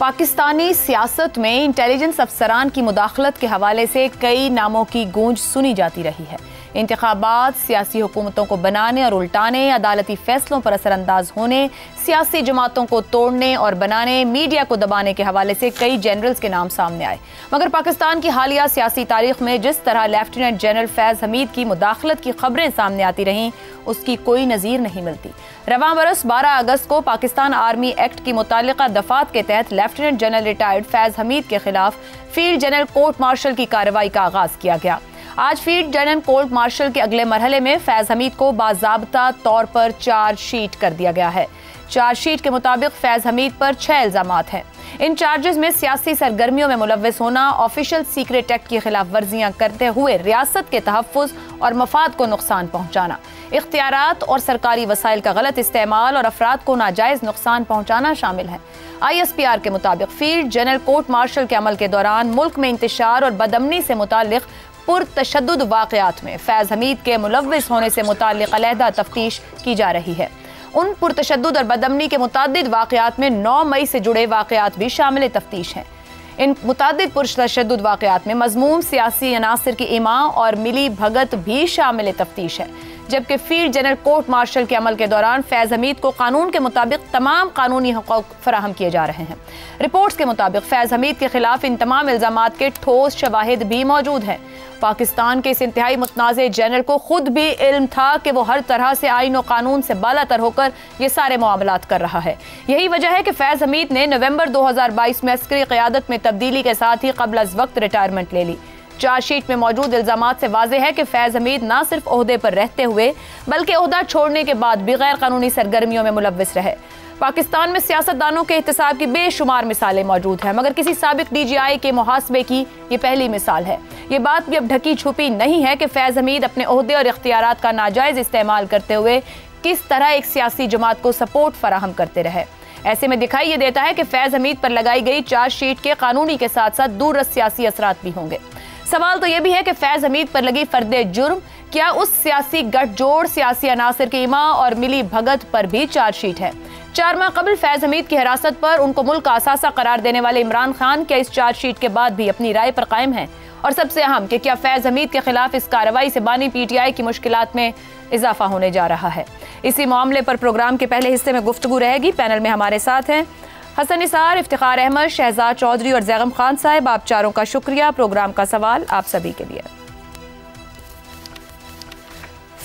पाकिस्तानी सियासत में इंटेलिजेंस अफसरान की मुदाखलत के हवाले से कई नामों की गूंज सुनी जाती रही है इंतबात सियासी हुकूमतों को बनाने और उल्टाने अदालती फैसलों पर असरअंदाज होने सियासी जमातों को तोड़ने और बनाने मीडिया को दबाने के हवाले से कई जनरल्स के नाम सामने आए मगर पाकिस्तान की हालिया सियासी तारीख में जिस तरह लेफ्टिनेंट जनरल फैज़ हमीद की मुदाखलत की खबरें सामने आती रहीं उसकी कोई नज़ीर नहीं मिलती रवा बरस बारह अगस्त को पाकिस्तान आर्मी एक्ट की मुतल दफात के तहत lieutenant general retired Faiz Hameed के खिलाफ फील्ड जनरल कोर्ट मार्शल की कार्रवाई का आगाज किया गया आज फीड जनरल कोर्ट मार्शल के अगले मरहले में फैज हमीद को बाजाबता तौर पर चार्जशीट कर दिया गया है चार्जशीट के मुताबिक फैज हमीद पर छह इल्जाम हैं इन चार्जेस में सियासी सरगर्मियों में मुलविस होना ऑफिशियल सीक्रेट एक्ट की खिलाफ वर्जियां करते हुए रियासत के तहफ़ और मफाद को नुकसान पहुंचाना इख्तियार और सरकारी वसाइल का गलत इस्तेमाल और अफराद को नाजायज नुकसान पहुंचाना शामिल है आई एस पी आर के मुताबिक फील्ड जनरल कोर्ट मार्शल के अमल के दौरान मुल्क में इंतजार और बदमनी से मुतल पुरतशद वाक़ात में फैज़ हमीद के मुलविस होने से मुतल अलहदा तफ्तीश की जा रही है उन पुरतशद और बदमनी के मुतद वाकयात में नौ मई से जुड़े वाकत भी शामिल तफ्तीश हैं इन मुतद पुरतशद वाक़ात में मजमूम सियासी अनासर की इमा और मिली भगत भी शामिल तफ्तीश है जबकि फील्ड जनरल कोर्ट मार्शल के अमल के दौरान फैज़ हमीद को कानून के मुताबिक तमाम कानूनी हकूक फराहम किए जा रहे हैं रिपोर्ट्स के मुताबिक फैज़ हमीद के खिलाफ इन तमाम इल्जाम के ठोस शवाहद भी मौजूद हैं पाकिस्तान के इस इंतहाई मुतनाज़ जनरल को खुद भी इल्म था कि वो हर तरह से आइन व कानून से बाला तर होकर ये सारे मामला कर रहा है यही वजह है कि फैज़ हमीद ने नवंबर 2022 में अस्करी क्यादत में तब्दीली के साथ ही कबल वक्त रिटायरमेंट ले ली चार्जशीट में मौजूद इल्जाम से वाज है कि फैज़ हमीद ना सिर्फ अहदे पर रहते हुए बल्कि अहदा छोड़ने के बाद भी गैर कानूनी सरगर्मियों में मुलविस रहे पाकिस्तान में सियासतदानों के एहतसाब की बेशुमार मिसालें मौजूद हैं मगर किसी सबक डी जी आई के मुहासबे की ये पहली मिसाल है ये बात भी अब ढकी छुपी नहीं है कि फैज़ हमीद अपने अहदे और इख्तियार का नाजायज़ इस्तेमाल करते हुए किस तरह एक सियासी जमात को सपोर्ट फराहम करते रहे ऐसे में दिखाई ये देता है कि फैज़ हमीद पर लगाई गई चार्जशीट के कानूनी के साथ साथ दूर सियासी असरात भी होंगे सवाल तो यह भी है कि फैज हमीद पर लगी फर्द जुर्म क्या उस सियासी गठजोड़ सियासी अनासर की इमा और मिली भगत पर भी चार्जशीट है चार माह कबल फैज हमीद की हिरासत पर उनको मुल्क का असासा करार देने वाले इमरान खान क्या इस चार्जशीट के बाद भी अपनी राय पर कायम है और सबसे अहम कि क्या फैज हमीद के खिलाफ इस कार्रवाई से बानी पीटीआई की मुश्किल में इजाफा होने जा रहा है इसी मामले पर प्रोग्राम के पहले हिस्से में गुफ्तु रहेगी पैनल में हमारे साथ हैं हसन निसार इफ्तार अहमद शहजाद चौधरी और जैगम खान साहब आप चारों का शुक्रिया प्रोग्राम का सवाल आप सभी के लिए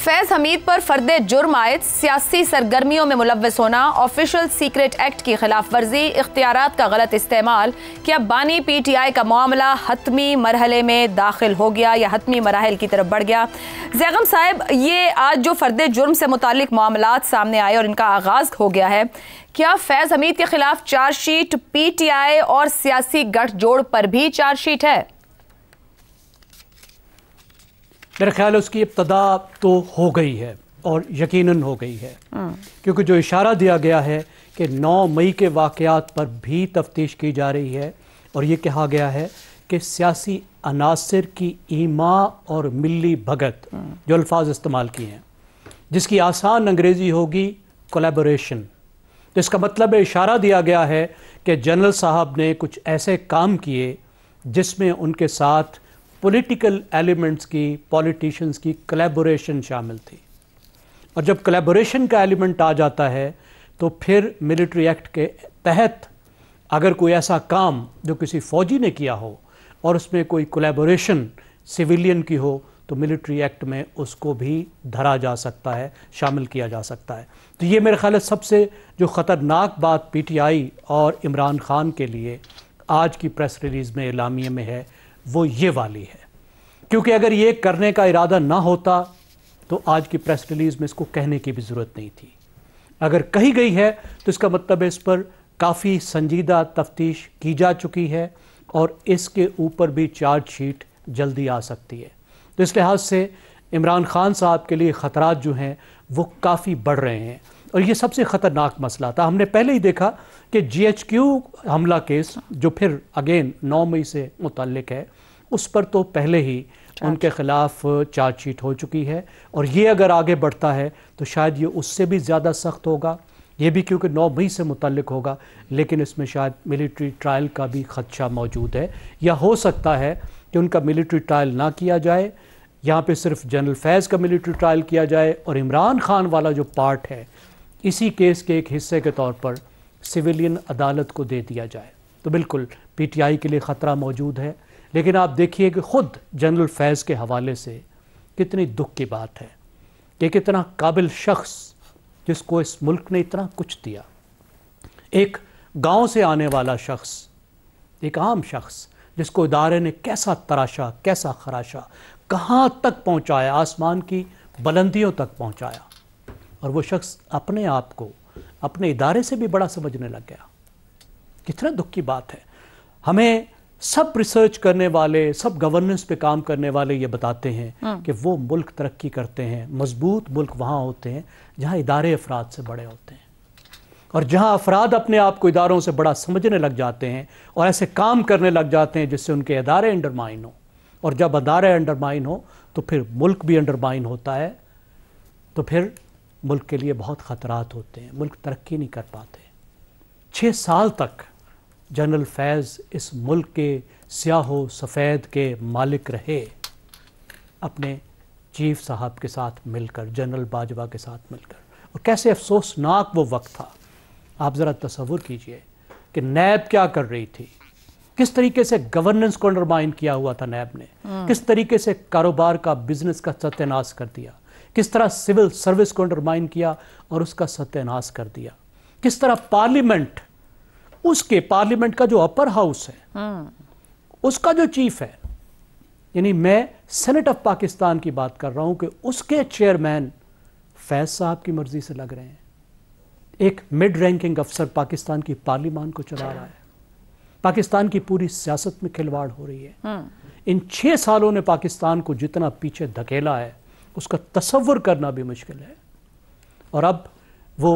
फैज हमीद पर फर्द जुर्म आयद सियासी सरगर्मियों में मुलवस होना ऑफिशियल सीक्रेट एक्ट की खिलाफ वर्जी इख्तियार का गलत इस्तेमाल क्या बानी पी टी आई का मामला हतमी मरहले में दाखिल हो गया या हतमी मराहल की तरफ बढ़ गया जैगम साहब ये आज जो फर्द जुर्म से मुतल मामला सामने आए और इनका आगाज़ हो गया है क्या फैज़ हमीद के खिलाफ चार्जशीट पी टी आई और सियासी गठजोड़ पर भी चार्जशीट है मेरा ख्याल है उसकी इब्तदा तो हो गई है और यकीनन हो गई है हाँ। क्योंकि जो इशारा दिया गया है कि 9 मई के वाकयात पर भी तफ्तीश की जा रही है और ये कहा गया है कि सियासी अनासर की ईमा और मिली भगत हाँ। जो अल्फाज इस्तेमाल किए हैं जिसकी आसान अंग्रेज़ी होगी कोलेबोरेशन तो इसका मतलब इशारा दिया गया है कि जनरल साहब ने कुछ ऐसे काम किए जिसमें उनके साथ पॉलिटिकल एलिमेंट्स की पॉलिटिशियंस की कलेबोरेशन शामिल थी और जब कलेबोरेशन का एलिमेंट आ जाता है तो फिर मिलिट्री एक्ट के तहत अगर कोई ऐसा काम जो किसी फौजी ने किया हो और उसमें कोई कोलेबोरेशन सिविलियन की हो तो मिलिट्री एक्ट में उसको भी धरा जा सकता है शामिल किया जा सकता है तो ये मेरे ख्याल सबसे जो ख़तरनाक बात पीटीआई और इमरान खान के लिए आज की प्रेस रिलीज़ में इलामिया में है वो ये वाली है क्योंकि अगर ये करने का इरादा ना होता तो आज की प्रेस रिलीज़ में इसको कहने की भी ज़रूरत नहीं थी अगर कही गई है तो इसका मतलब इस पर काफ़ी संजीदा तफ्तीश की जा चुकी है और इसके ऊपर भी चार्जशीट जल्दी आ सकती है तो इस लिहाज से इमरान खान साहब के लिए ख़तरात जो हैं वो काफ़ी बढ़ रहे हैं और ये सबसे ख़तरनाक मसला था हमने पहले ही देखा कि जीएचक्यू हमला केस जो फिर अगेन नौ मई से मुतलक है उस पर तो पहले ही हाँ उनके खिलाफ चार्जशीट हो चुकी है और ये अगर आगे बढ़ता है तो शायद ये उससे भी ज़्यादा सख्त होगा ये भी क्योंकि नौ मई से मुतलक होगा लेकिन इसमें शायद मिलिट्री ट्रायल का भी खदशा मौजूद है या हो सकता है कि उनका मिलिट्री ट्रायल ना किया जाए यहाँ पे सिर्फ जनरल फैज़ का मिलिट्री ट्रायल किया जाए और इमरान खान वाला जो पार्ट है इसी केस के एक हिस्से के तौर पर सिविलियन अदालत को दे दिया जाए तो बिल्कुल पीटीआई के लिए ख़तरा मौजूद है लेकिन आप देखिए कि खुद जनरल फैज़ के हवाले से कितनी दुख की बात है कि कितना काबिल शख्स जिसको इस मुल्क ने इतना कुछ दिया एक गांव से आने वाला शख्स एक आम शख्स जिसको इदारे ने कैसा तराशा कैसा खराशा कहाँ तक पहुँचाया आसमान की बुलंदियों तक पहुँचाया और वो शख्स अपने आप को अपने इदारे से भी बड़ा समझने लग गया कितना दुख की बात है हमें सब रिसर्च करने वाले सब गवर्नेंस पे काम करने वाले ये बताते हैं हाँ। कि वो मुल्क तरक्की करते हैं मजबूत मुल्क वहाँ होते हैं जहाँ इदारे अफराद से बड़े होते हैं और जहाँ अफराद अपने आप को इदारों से बड़ा समझने लग जाते हैं और ऐसे काम करने लग जाते हैं जिससे उनके इदारे अंडरमाइन हों और जब अदारे अंडरमाइन हो तो फिर मुल्क भी अंडरमाइन होता है तो फिर मुल्क के लिए बहुत ख़तरात होते हैं मुल्क तरक्की नहीं कर पाते छः साल तक जनरल फैज़ इस मुल्क के स्याहो सफ़ेद के मालिक रहे अपने चीफ साहब के साथ मिलकर जनरल बाजवा के साथ मिलकर और कैसे अफसोसनाक वो वक्त था आप ज़रा तस्वुर कीजिए कि नैब क्या कर रही थी किस तरीके से गवर्नेंस को अंडरमाइन किया हुआ था नैब ने हाँ। किस तरीके से कारोबार का बिजनेस का सत्यानाश कर दिया किस तरह सिविल सर्विस को अंडरमाइन किया और उसका सत्यानाश कर दिया किस तरह पार्लियामेंट उसके पार्लियामेंट का जो अपर हाउस है हाँ। उसका जो चीफ है यानी मैं सेनेट ऑफ पाकिस्तान की बात कर रहा हूं कि उसके चेयरमैन फैज साहब की मर्जी से लग रहे हैं एक मिड रैंकिंग अफसर पाकिस्तान की पार्लियामान को चला रहा है पाकिस्तान की पूरी सियासत में खिलवाड़ हो रही है हाँ। इन छह सालों ने पाकिस्तान को जितना पीछे धकेला है उसका तस्वुर करना भी मुश्किल है और अब वो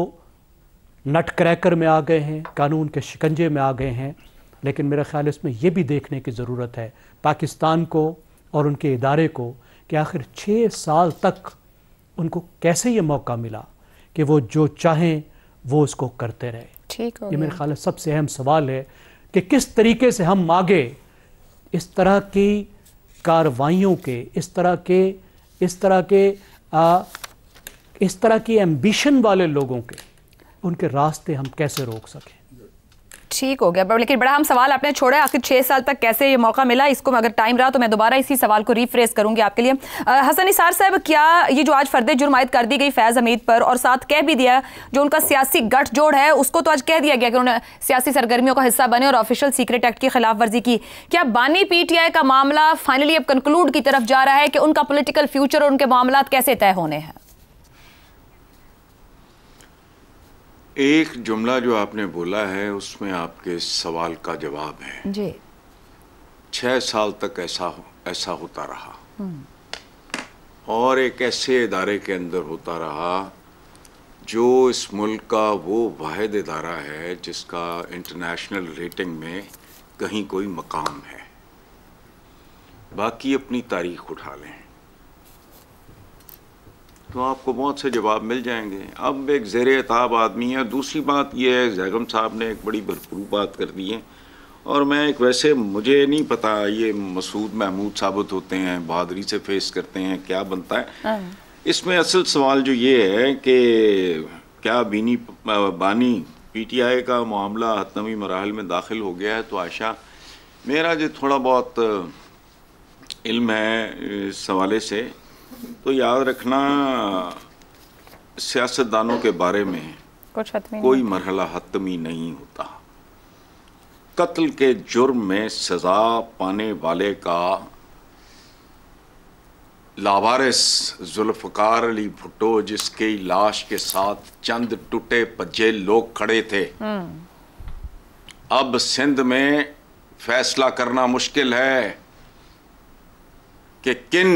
नट क्रैकर में आ गए हैं कानून के शिकंजे में आ गए हैं लेकिन मेरा ख्याल इसमें यह भी देखने की ज़रूरत है पाकिस्तान को और उनके इदारे को कि आखिर छः साल तक उनको कैसे ये मौका मिला कि वो जो चाहें वो उसको करते रहे ठीक ये मेरे ख्याल सबसे अहम सवाल है कि किस तरीके से हम आगे इस तरह की कार्रवाइयों के इस तरह के इस तरह के आ, इस तरह की एम्बिशन वाले लोगों के उनके रास्ते हम कैसे रोक सकें ठीक हो गया लेकिन बड़ा हम सवाल आपने छोड़ा आखिर छः साल तक कैसे ये मौका मिला इसको अगर टाइम रहा तो मैं दोबारा इसी सवाल को रिफ्रेस करूंगी आपके लिए हसन इसार साहब क्या ये जो आज फर्द जुर्मायद कर दी गई फैज़ हमीद पर और साथ कह भी दिया जो उनका सियासी गठजोड़ है उसको तो आज कह दिया गया कि उन्होंने सियासी सरगर्मियों का हिस्सा बने और ऑफिशियल सीक्रेट एक्ट की खिलाफ वर्जी की क्या बानी पीटीआई का मामला फाइनली अब कंक्लूड की तरफ जा रहा है कि उनका पोलिटिकल फ्यूचर और उनके मामला कैसे तय होने हैं एक जुमला जो आपने बोला है उसमें आपके सवाल का जवाब है जी छह साल तक ऐसा हो, ऐसा होता रहा हम्म। और एक ऐसे इदारे के अंदर होता रहा जो इस मुल्क का वो वाद इदारा है जिसका इंटरनेशनल रेटिंग में कहीं कोई मकाम है बाकी अपनी तारीख उठा लें तो आपको बहुत से जवाब मिल जाएंगे अब एक जेर एताब आदमी है दूसरी बात यह है जैगम साहब ने एक बड़ी भरपूर बात कर दी है और मैं एक वैसे मुझे नहीं पता ये मसूद महमूद साबित होते हैं बहादरी से फेस करते हैं क्या बनता है हाँ। इसमें असल सवाल जो ये है कि क्या बीनी बानी पीटीआई का मामला हतनवी मराहल में दाखिल हो गया है तो आशा मेरा जो थोड़ा बहुत इल्म है इस हवाले से तो याद रखना सियासतदानों के बारे में कुछ कोई मरहला हतमी नहीं होता कत्ल के जुर्म में सज़ा पाने वाले का लावारिस जुल्फ़कार अली भुट्टो जिसके लाश के साथ चंद टूटे पज्जे लोग खड़े थे हम्म। अब सिंध में फैसला करना मुश्किल है कि किन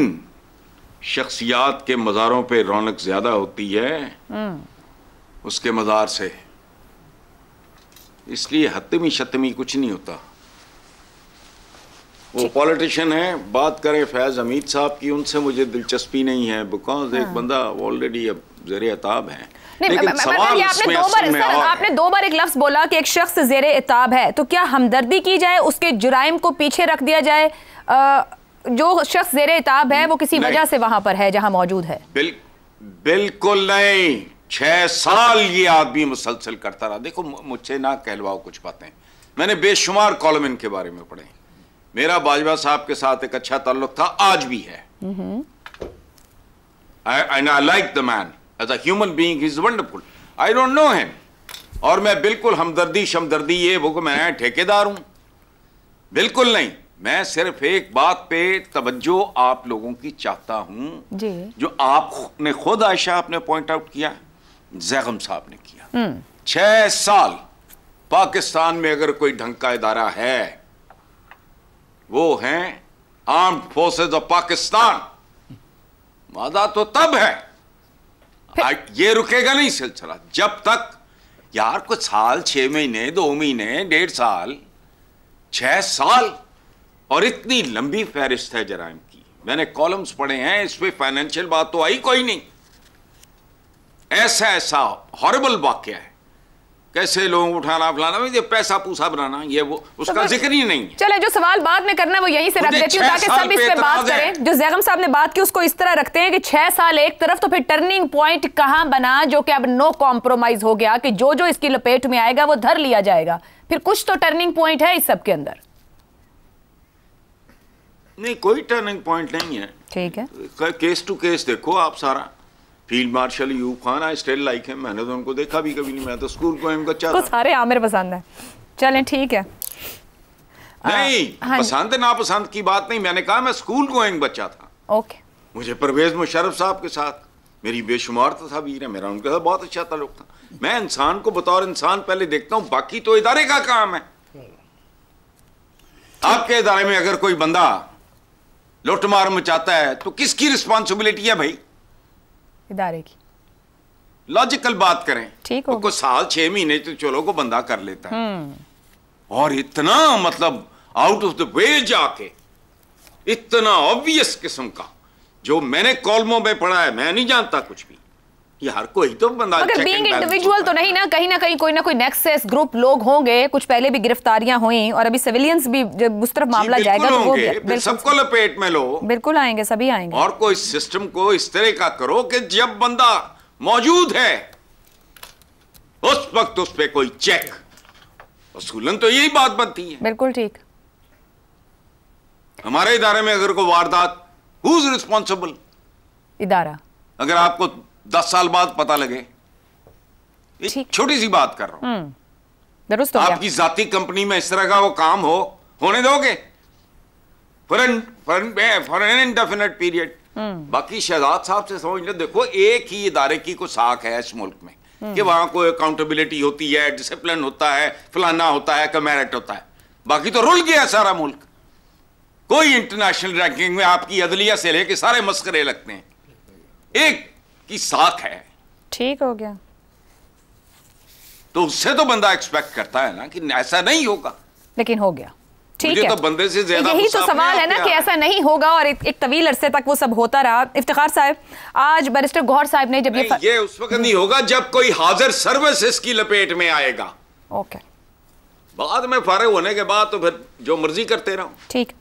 शख्सियात के मज़ारों पे रौनक ज़्यादा होती है हम्म। उसके मज़ार से इसलिए हतमी शतमी कुछ नहीं होता वो पॉलिटिशियन है बात करें फैज़ हमीद साहब की उनसे मुझे दिलचस्पी नहीं है बिकॉज एक हाँ। बंदा ऑलरेडी अब जेर अताब है लेकिन सवाल आपने दो बार एक लफ्ज बोला कि एक शख्स जेर एताब है तो क्या हमदर्दी की जाए उसके जुराइम को पीछे रख दिया जाए जो शख्स जेर इताब है वो किसी वजह से वहां पर है जहां मौजूद है बिल, बिल्कुल नहीं छह साल ये आदमी मुसलसल करता रहा देखो मुझसे ना कहलवाओ कुछ बातें मैंने बेशुमार कॉलम इनके बारे में पढ़े मेरा बाजवा साहब के साथ एक अच्छा ताल्लुक था आज भी है like the man as human being is wonderful I don't know him और मैं बिल्कुल हमदर्दी शमदर्दी ये वो मैं ठेकेदार हूं बिल्कुल नहीं मैं सिर्फ एक बात पे तवज्जो आप लोगों की चाहता हूँ जो आपने खुद आयशा आपने पॉइंट आउट किया जैगम साहब ने किया हम्म। छह साल पाकिस्तान में अगर कोई ढंग का इदारा है वो है आर्म्ड फोर्सेज ऑफ पाकिस्तान वादा तो तब है ये रुकेगा नहीं सिलसिला जब तक यार कुछ साल छह महीने दो महीने डेढ़ साल छह साल और इतनी लंबी फहरिस्त है जराइम की मैंने कॉलम्स पढ़े हैं इसमें फाइनेंशियल बात तो आई कोई नहीं ऐसा ऐसा हॉरेबल वाक्य है कैसे लोग उठाना फलाना ये पैसा पूसा बनाना ये वो तो उसका तो जिक्र ही नहीं है चले जो सवाल बाद में करना है वो यहीं से रख देती हूँ ताकि सब इस पे बात करें जो जैगम साहब ने बात की उसको इस तरह रखते हैं कि छह साल एक तरफ तो फिर टर्निंग पॉइंट कहाँ बना जो कि अब नो कॉम्प्रोमाइज हो गया कि जो जो इसकी लपेट में आएगा वो धर लिया जाएगा फिर कुछ तो टर्निंग पॉइंट है इस सबके अंदर नहीं कोई टर्निंग पॉइंट नहीं है ठीक है केस टू केस देखो आप सारा field marshal Ayub Khan I still like है मैंने तो उनको देखा भी कभी नहीं मैं तो स्कूल को एम चाहता तो सारे आमिर पसंद है चलें ठीक है नहीं हाँ पसंद नापसंद की बात नहीं मैंने कहा मैं स्कूल एम बच्चा था ओके मुझे परवेज मुशरफ साहब के साथ मेरी बेशुमार तस्वीर तो है मेरा उनके साथ बहुत अच्छा ताल्लुक था मैं इंसान को बतौर इंसान पहले देखता हूँ बाकी तो इदारे का काम है हाँ। आपके इदारे में अगर कोई बंदा लुटमार मचाता है तो किसकी रिस्पॉन्सिबिलिटी है भाई इदारे की लॉजिकल बात करें ठीक तो हो तो साल छह महीने तो चलो को बंदा कर लेता है हम्म। और इतना मतलब आउट ऑफ द वे जाके इतना ऑब्वियस किस्म का जो मैंने कॉलमों में पढ़ा है मैं नहीं जानता कुछ भी यार हर कोई तो बंदा मगर बीइंग इंडिविजुअल तो नहीं ना कहीं ना कहीं कोई ना कोई नेक्सस ग्रुप लोग होंगे कुछ पहले भी गिरफ्तारियां हुई और अभी सिविलियंस भी जब उस तरफ मामला जाएगा तो वो सबको लपेट में लो बिल्कुल आएंगे सभी आएंगे और कोई सिस्टम को इस तरह का करो कि जब बंदा मौजूद है उस वक्त उस पर कोई चेक वसूलन तो यही बात बनती है बिल्कुल ठीक हमारे इदारे में अगर कोई वारदात हु इज रिस्पॉन्सिबल इदारा अगर आपको दस साल बाद पता लगे छोटी सी बात कर रहा हूं हम्म, आपकी जाती कंपनी में इस तरह का वो काम हो होने दोगे फॉर एन इंडेफिनेट पीरियड बाकी शहजाद साहब से समझ लो देखो एक ही इदारे की कोई साख है इस मुल्क में हम्म। कि वहां कोई अकाउंटेबिलिटी होती है डिसिप्लिन होता है फलाना होता है कमेरिट होता है बाकी तो रुल गया सारा मुल्क कोई इंटरनेशनल रैंकिंग में आपकी अदलिया से लेके सारे मस्करे लगते हैं एक की साख है ठीक हो गया तो उससे तो बंदा एक्सपेक्ट करता है ना कि ऐसा नहीं होगा लेकिन हो गया ठीक है तो बंदे से ज्यादा यही तो सवाल है ना कि ऐसा नहीं होगा और एक, तवील अरसे तक वो सब होता रहा इफ्तार साहब आज बैरिस्टर गौर साहब ने जब ये, ये उस वक्त नहीं होगा जब कोई हाजिर सर्विस इसकी लपेट में आएगा ओके बाद में फारग होने के बाद तो फिर जो मर्जी करते रहो ठीक